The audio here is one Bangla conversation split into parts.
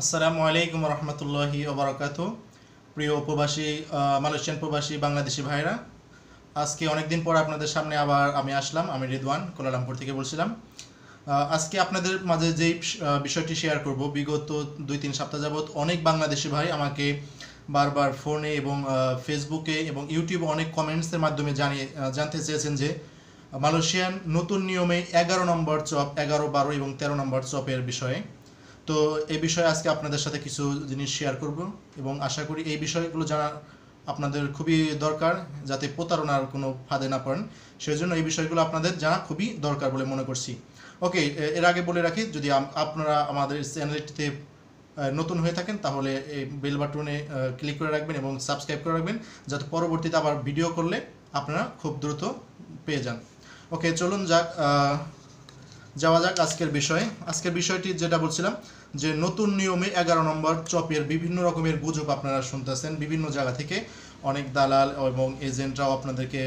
আসসালামু আলাইকুম রহমতুল্লাহি ওবরাকাত প্রিয় উপবাসী মালয়েশিয়ান প্রবাসী বাংলাদেশি ভাইরা আজকে অনেকদিন পর আপনাদের সামনে আবার আমি আসলাম আমি রিদওয়ান কোলালামপুর থেকে বলছিলাম আজকে আপনাদের মাঝে যেই বিষয়টি শেয়ার করব বিগত দুই তিন সপ্তাহ যাবৎ অনেক বাংলাদেশি ভাই আমাকে বারবার ফোনে এবং ফেসবুকে এবং ইউটিউবে অনেক কমেন্টসের মাধ্যমে জানিয়ে জানতে চেয়েছেন যে মালয়েশিয়ান নতুন নিয়মে এগারো নম্বর চপ এগারো বারো এবং তেরো নম্বর চপের বিষয়ে তো এই বিষয়ে আজকে আপনাদের সাথে কিছু জিনিস শেয়ার করব এবং আশা করি এই বিষয়গুলো জানা আপনাদের খুবই দরকার যাতে প্রতারণার কোনো ফাঁদে না পড়েন সেজন্য এই বিষয়গুলো আপনাদের জানা খুবই দরকার বলে মনে করছি ওকে এর আগে বলে রাখি যদি আপনারা আমাদের চ্যানেলটিতে নতুন হয়ে থাকেন তাহলে এই বেল বাটনে ক্লিক করে রাখবেন এবং সাবস্ক্রাইব করে রাখবেন যাতে পরবর্তীতে আবার ভিডিও করলে আপনারা খুব দ্রুত পেয়ে যান ওকে চলুন যাক যাওয়া যাক আজকের বিষয়ে আজকের বিষয়টি যেটা বলছিলাম যে নতুন নিয়মে এগারো নম্বর চপের বিভিন্ন রকমের গুজব আপনারা শুনতেছেন বিভিন্ন জায়গা থেকে অনেক দালাল এবং এজেন্টরাও আপনাদেরকে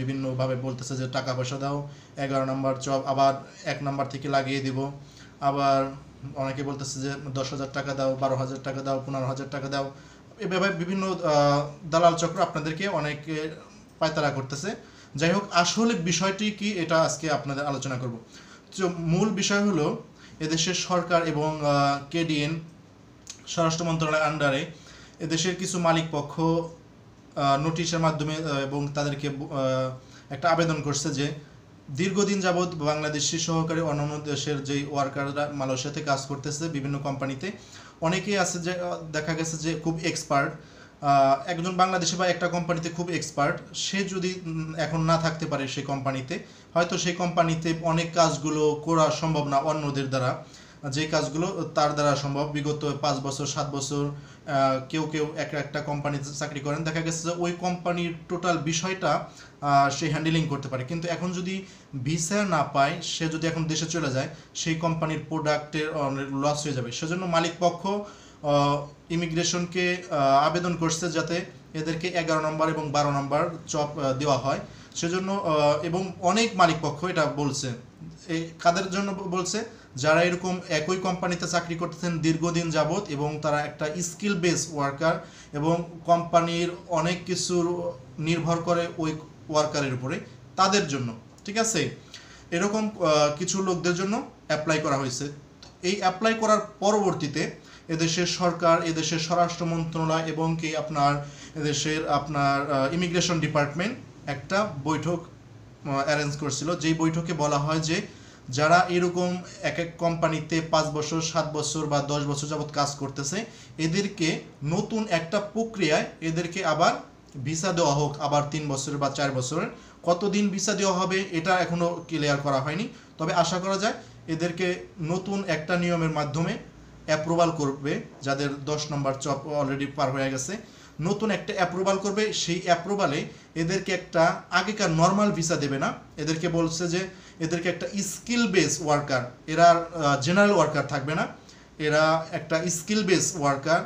বিভিন্নভাবে বলতেছে যে টাকা পয়সা দাও এগারো নম্বর চপ আবার এক নম্বর থেকে লাগিয়ে দিব আবার অনেকে বলতেছে যে দশ হাজার টাকা দাও বারো হাজার টাকা দাও পনেরো হাজার টাকা দাও এভাবে বিভিন্ন দালাল চক্র আপনাদেরকে অনেক পায়তারা করতেছে যাই হোক আসলে বিষয়টি কি এটা আজকে আপনাদের আলোচনা করব মূল বিষয় হলো এদেশের সরকার এবং কেডিএন স্বরাষ্ট্র মন্ত্রণালয়ের আন্ডারে এদেশের কিছু মালিক পক্ষ নোটিশের মাধ্যমে এবং তাদেরকে একটা আবেদন করছে যে দীর্ঘদিন যাবৎ বাংলাদেশি সহকারী অন্যান্য দেশের যেই ওয়ার্কাররা মালয়েশিয়াতে কাজ করতেছে বিভিন্ন কোম্পানিতে অনেকেই আছে যে দেখা গেছে যে খুব এক্সপার্ট একজন বাংলাদেশে বা একটা কোম্পানিতে খুব এক্সপার্ট সে যদি এখন না থাকতে পারে সেই কোম্পানিতে হয়তো সেই কোম্পানিতে অনেক কাজগুলো করা সম্ভব না অন্যদের দ্বারা যে কাজগুলো তার দ্বারা সম্ভব বিগত পাঁচ বছর সাত বছর কেউ কেউ এক একটা কোম্পানিতে চাকরি করেন দেখা গেছে যে ওই কোম্পানির টোটাল বিষয়টা সে হ্যান্ডেলিং করতে পারে কিন্তু এখন যদি ভিসা না পায় সে যদি এখন দেশে চলে যায় সেই কোম্পানির প্রোডাক্টের লস হয়ে যাবে সেজন্য মালিক পক্ষ ইমিগ্রেশনকে আবেদন করছে যাতে এদেরকে এগারো নম্বর এবং বারো নম্বর চপ দেওয়া হয় সেজন্য এবং অনেক মালিকপক্ষ এটা বলছে কাদের জন্য বলছে যারা এরকম একই কোম্পানিতে চাকরি করতেছেন দীর্ঘদিন যাবৎ এবং তারা একটা স্কিল বেস ওয়ার্কার এবং কোম্পানির অনেক কিছু নির্ভর করে ওই ওয়ার্কারের উপরে তাদের জন্য ঠিক আছে এরকম কিছু লোকদের জন্য অ্যাপ্লাই করা হয়েছে এই অ্যাপ্লাই করার পরবর্তীতে এদেশের সরকার এদেশের স্বরাষ্ট্র মন্ত্রণালয় এবং কি আপনার এদেশের আপনার ইমিগ্রেশন ডিপার্টমেন্ট একটা বৈঠক অ্যারেঞ্জ করছিল যেই বৈঠকে বলা হয় যে যারা এরকম এক এক কোম্পানিতে পাঁচ বছর সাত বছর বা দশ বছর যাবৎ কাজ করতেছে এদেরকে নতুন একটা প্রক্রিয়ায় এদেরকে আবার ভিসা দেওয়া হোক আবার তিন বছর বা চার বছরের কতদিন ভিসা দেওয়া হবে এটা এখনও ক্লিয়ার করা হয়নি তবে আশা করা যায় এদেরকে নতুন একটা নিয়মের মাধ্যমে অ্যাপ্রুভাল করবে যাদের দশ নম্বর চপ অলরেডি পার হয়ে গেছে নতুন একটা অ্যাপ্রুভাল করবে সেই অ্যাপ্রুভালে এদেরকে একটা আগেকার নর্মাল ভিসা দেবে না এদেরকে বলছে যে এদেরকে একটা স্কিল বেস ওয়ার্কার এরা জেনারেল ওয়ার্কার থাকবে না এরা একটা skill base worker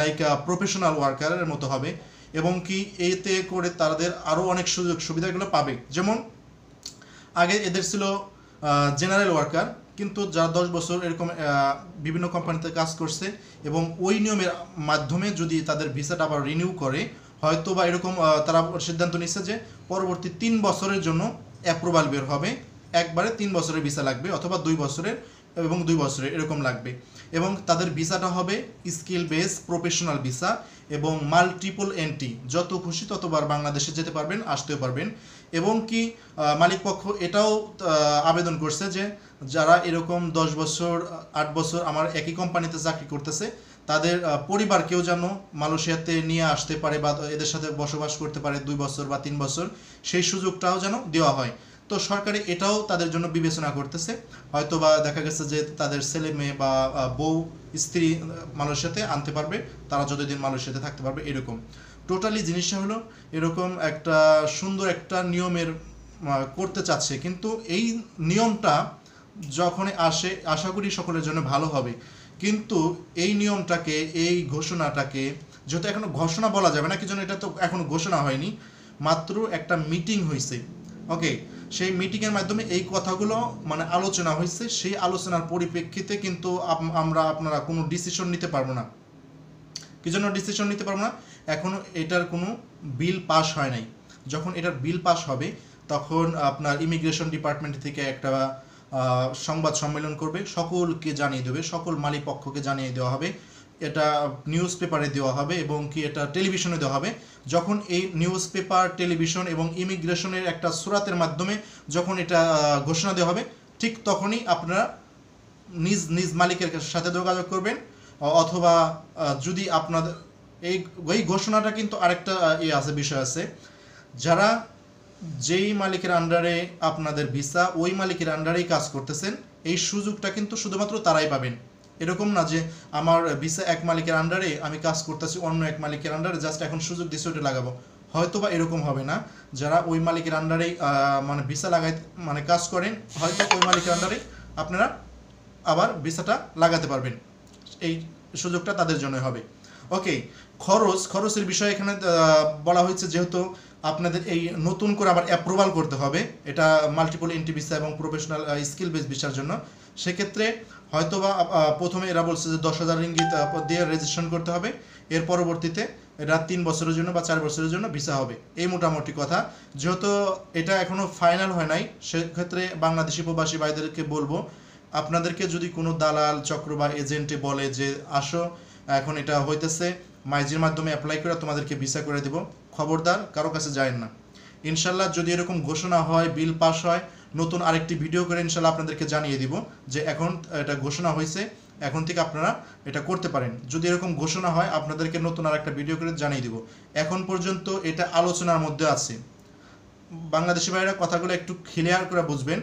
like professional ওয়ার্কারের মতো হবে এবং কি এতে করে তাদের আরও অনেক সুযোগ সুবিধাগুলো পাবে যেমন আগে এদের ছিল জেনারেল ওয়ার্কার কিন্তু যারা দশ বছর এরকম বিভিন্ন কোম্পানিতে কাজ করছে এবং ওই নিয়মের মাধ্যমে যদি তাদের ভিসাটা আবার রিনিউ করে হয়তো বা এরকম তারা সিদ্ধান্ত নিচ্ছে যে পরবর্তী তিন বছরের জন্য অ্যাপ্রুভাল বের হবে একবারে তিন বছরের ভিসা লাগবে অথবা দুই বছরের এবং দুই বছরের এরকম লাগবে এবং তাদের ভিসাটা হবে স্কিল বেস প্রফেশনাল ভিসা এবং মাল্টিপল এন্ট্রি যত খুশি ততবার বাংলাদেশে যেতে পারবেন আসতেও পারবেন এবং কি মালিকপক্ষ এটাও আবেদন করছে যে যারা এরকম দশ বছর আট বছর আমার একই কোম্পানিতে চাকরি করতেছে তাদের পরিবারকেও যেন মালয়েশিয়াতে নিয়ে আসতে পারে বা এদের সাথে বসবাস করতে পারে দুই বছর বা তিন বছর সেই সুযোগটাও যেন দেওয়া হয় তো সরকারি এটাও তাদের জন্য বিবেচনা করতেছে হয়তো বা দেখা গেছে যে তাদের ছেলে মেয়ে বা বউ স্ত্রী মালয়েশিয়াতে আনতে পারবে তারা যতদিন মালয়েশিয়াতে থাকতে পারবে এরকম টোটালি জিনিসটা হলো এরকম একটা সুন্দর একটা নিয়মের করতে চাচ্ছে কিন্তু এই নিয়মটা যখনই আসে আশা করি সকলের জন্য ভালো হবে কিন্তু এই নিয়মটাকে এই ঘোষণাটাকে যেহেতু এখনো ঘোষণা বলা যাবে না কি জন্য এটা তো এখনো ঘোষণা হয়নি মাত্র একটা মিটিং হয়েছে ওকে সেই মিটিংয়ের মাধ্যমে এই কথাগুলো মানে আলোচনা হয়েছে সেই আলোচনার পরিপ্রেক্ষিতে কিন্তু আমরা আপনারা কোনো ডিসিশন নিতে পারবো না কি জন্য ডিসিশন নিতে পারবো না এখনও এটার কোনো বিল পাস হয় নাই যখন এটার বিল পাস হবে তখন আপনার ইমিগ্রেশন ডিপার্টমেন্ট থেকে একটা সংবাদ সম্মেলন করবে সকলকে জানিয়ে দেবে সকল মালিক পক্ষকে জানিয়ে দেওয়া হবে এটা নিউজ পেপারে দেওয়া হবে এবং কি এটা টেলিভিশনে দেওয়া হবে যখন এই নিউজ পেপার টেলিভিশন এবং ইমিগ্রেশনের একটা সুরাতের মাধ্যমে যখন এটা ঘোষণা দেওয়া হবে ঠিক তখনই আপনারা নিজ নিজ মালিকের সাথে যোগাযোগ করবেন অথবা যদি আপনাদের এই ওই ঘোষণাটা কিন্তু আরেকটা ইয়ে আছে বিষয় আছে যারা যেই মালিকের আন্ডারে আপনাদের ভিসা ওই মালিকের আন্ডারেই কাজ করতেছেন এই সুযোগটা কিন্তু শুধুমাত্র তারাই পাবেন এরকম না যে আমার ভিসা এক মালিকের আন্ডারে আমি কাজ করতেছি অন্য এক মালিকের আন্ডারে জাস্ট এখন সুযোগ দিছি ওটা লাগাবো হয়তো বা এরকম হবে না যারা ওই মালিকের আন্ডারেই মানে ভিসা লাগাই মানে কাজ করেন হয়তো ওই মালিকের আন্ডারে আপনারা আবার ভিসাটা লাগাতে পারবেন এই সুযোগটা তাদের জন্য হবে ওকে খরচ খরচের বিষয়ে এখানে বলা হয়েছে যেহেতু আপনাদের এই নতুন করে আবার অ্যাপ্রুভাল করতে হবে এটা মাল্টিপল এন্ট্রি ভিসা এবং প্রফেশনাল স্কিল বেস ভিসার জন্য সেক্ষেত্রে হয়তোবা প্রথমে এরা বলছে যে দশ হাজার ইঙ্গিত দিয়ে রেজিস্ট্রেশন করতে হবে এর পরবর্তীতে এটা তিন বছরের জন্য বা চার বছরের জন্য ভিসা হবে এই মোটামুটি কথা যেহেতু এটা এখনও ফাইনাল হয় নাই সেক্ষেত্রে বাংলাদেশি প্রবাসী ভাইদেরকে বলবো আপনাদেরকে যদি কোনো দালাল চক্র বা এজেন্টে বলে যে আসো এখন এটা হইতেছে মাইজির মাধ্যমে অ্যাপ্লাই করে তোমাদেরকে ভিসা করে দেব খবরদার কারো কাছে যায় না ইনশাল্লাহ যদি এরকম ঘোষণা হয় বিল পাস হয় নতুন আরেকটি ভিডিও করে ইনশাল্লাহ আপনাদেরকে জানিয়ে দিব যে এখন এটা ঘোষণা হয়েছে এখন থেকে আপনারা এটা করতে পারেন যদি এরকম ঘোষণা হয় আপনাদেরকে নতুন আর একটা ভিডিও করে জানিয়ে দিব এখন পর্যন্ত এটা আলোচনার মধ্যে আছে বাংলাদেশি ভাইরা কথাগুলো একটু ক্লিয়ার করে বুঝবেন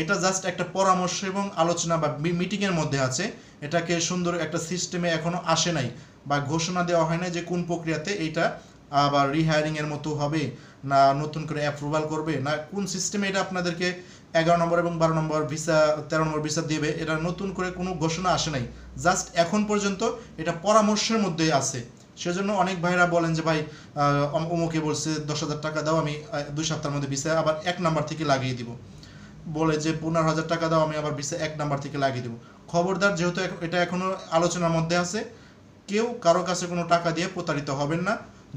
এটা জাস্ট একটা পরামর্শ এবং আলোচনা বা মিটিংয়ের মধ্যে আছে এটাকে সুন্দর একটা সিস্টেমে এখনও আসে নাই বা ঘোষণা দেওয়া হয় না যে কোন প্রক্রিয়াতে এটা আবার রিহায়ারিংয়ের মতো হবে না নতুন করে অ্যাপ্রুভাল করবে না কোন সিস্টেমে এটা আপনাদেরকে এগারো নম্বর এবং বারো নম্বর ভিসা তেরো নম্বর ভিসা দেবে এটা নতুন করে কোনো ঘোষণা আসে নাই জাস্ট এখন পর্যন্ত এটা পরামর্শের মধ্যে আছে সেজন্য অনেক ভাইরা বলেন যে ভাই অমুকে বলছে দশ হাজার টাকা দাও আমি দুই সপ্তাহের মধ্যে ভিসা আবার এক নাম্বার থেকে লাগিয়ে দিব বলে যে পনেরো হাজার টাকা দাও আমি আবার ভিসা এক নাম্বার থেকে লাগিয়ে দেবো খবরদার যেহেতু এটা এখনও আলোচনার মধ্যে আছে কেউ কারো কাছে কোনো টাকা দিয়ে প্রতারিত হবেন না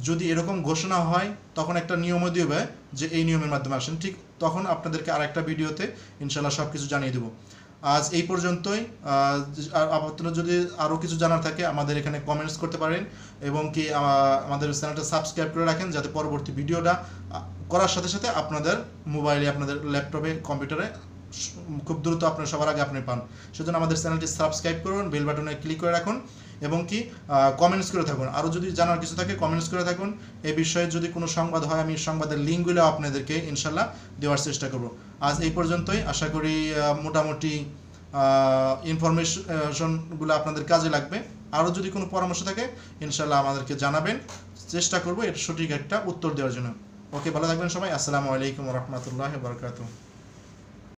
যদি এরকম ঘোষণা হয় তখন একটা নিয়মও দিবে যে এই নিয়মের মাধ্যমে আসেন ঠিক তখন আপনাদেরকে আর একটা ভিডিওতে ইনশাল্লাহ সব কিছু জানিয়ে দেবো আজ এই পর্যন্তই আপনার যদি আরও কিছু জানার থাকে আমাদের এখানে কমেন্টস করতে পারেন এবং কি আমাদের চ্যানেলটা সাবস্ক্রাইব করে রাখেন যাতে পরবর্তী ভিডিওটা করার সাথে সাথে আপনাদের মোবাইলে আপনাদের ল্যাপটপে কম্পিউটারে খুব দ্রুত আপনার সবার আগে আপনি পান সেজন্য আমাদের চ্যানেলটি সাবস্ক্রাইব করুন বেল বাটনে ক্লিক করে রাখুন এবং কি কমেন্টস করে থাকুন আরও যদি জানার কিছু থাকে কমেন্টস করে থাকুন এই বিষয়ে যদি কোনো সংবাদ হয় আমি সংবাদের লিঙ্কগুলো আপনাদেরকে ইনশাল্লাহ দেওয়ার চেষ্টা করব আজ এই পর্যন্তই আশা করি মোটামুটি ইনফরমেশনগুলো আপনাদের কাজে লাগবে আরও যদি কোনো পরামর্শ থাকে ইনশাল্লাহ আমাদেরকে জানাবেন চেষ্টা করব এর সঠিক একটা উত্তর দেওয়ার জন্য ওকে ভালো থাকবেন সবাই আসসালামু আলাইকুম রহমতুল্লাহ বরকাতু